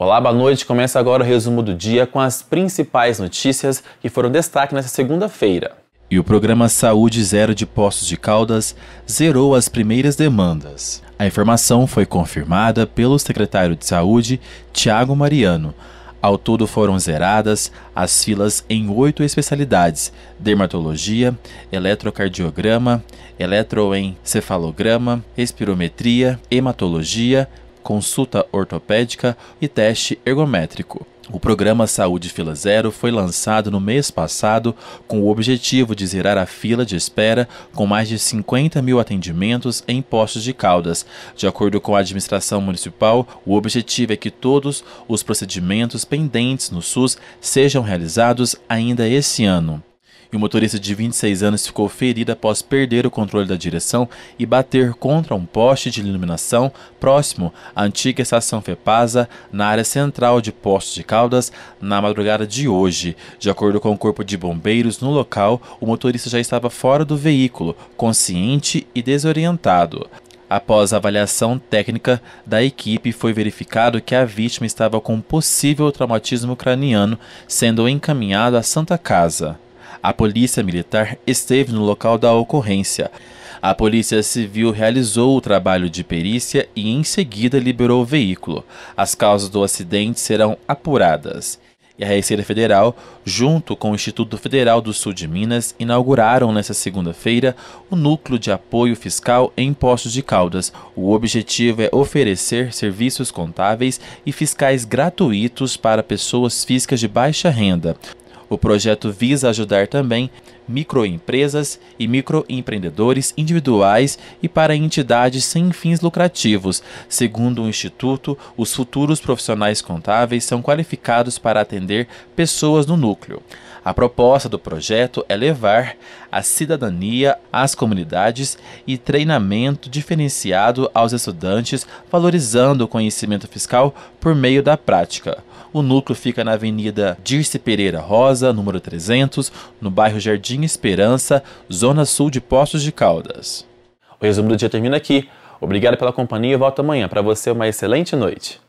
Olá, boa noite. Começa agora o resumo do dia com as principais notícias que foram destaque nesta segunda-feira. E o programa Saúde Zero de Postos de Caldas zerou as primeiras demandas. A informação foi confirmada pelo secretário de Saúde, Tiago Mariano. Ao todo foram zeradas as filas em oito especialidades: dermatologia, eletrocardiograma, eletroencefalograma, espirometria, hematologia, consulta ortopédica e teste ergométrico. O programa Saúde Fila Zero foi lançado no mês passado com o objetivo de zerar a fila de espera com mais de 50 mil atendimentos em postos de Caldas. De acordo com a administração municipal, o objetivo é que todos os procedimentos pendentes no SUS sejam realizados ainda esse ano e o motorista de 26 anos ficou ferido após perder o controle da direção e bater contra um poste de iluminação próximo à antiga estação Fepasa, na área central de Postos de Caldas, na madrugada de hoje. De acordo com o Corpo de Bombeiros, no local, o motorista já estava fora do veículo, consciente e desorientado. Após avaliação técnica da equipe, foi verificado que a vítima estava com possível traumatismo craniano, sendo encaminhada à Santa Casa. A polícia militar esteve no local da ocorrência. A Polícia Civil realizou o trabalho de perícia e em seguida liberou o veículo. As causas do acidente serão apuradas. E a Receita Federal, junto com o Instituto Federal do Sul de Minas, inauguraram nesta segunda-feira o Núcleo de Apoio Fiscal em Postos de Caldas. O objetivo é oferecer serviços contábeis e fiscais gratuitos para pessoas físicas de baixa renda. O projeto visa ajudar também microempresas e microempreendedores individuais e para entidades sem fins lucrativos. Segundo o Instituto, os futuros profissionais contábeis são qualificados para atender pessoas no núcleo. A proposta do projeto é levar a cidadania às comunidades e treinamento diferenciado aos estudantes, valorizando o conhecimento fiscal por meio da prática. O núcleo fica na Avenida Dirce Pereira Rosa, número 300, no bairro Jardim Jardim Esperança, zona sul de Poços de Caldas. O resumo do dia termina aqui. Obrigado pela companhia e volto amanhã. Para você, uma excelente noite.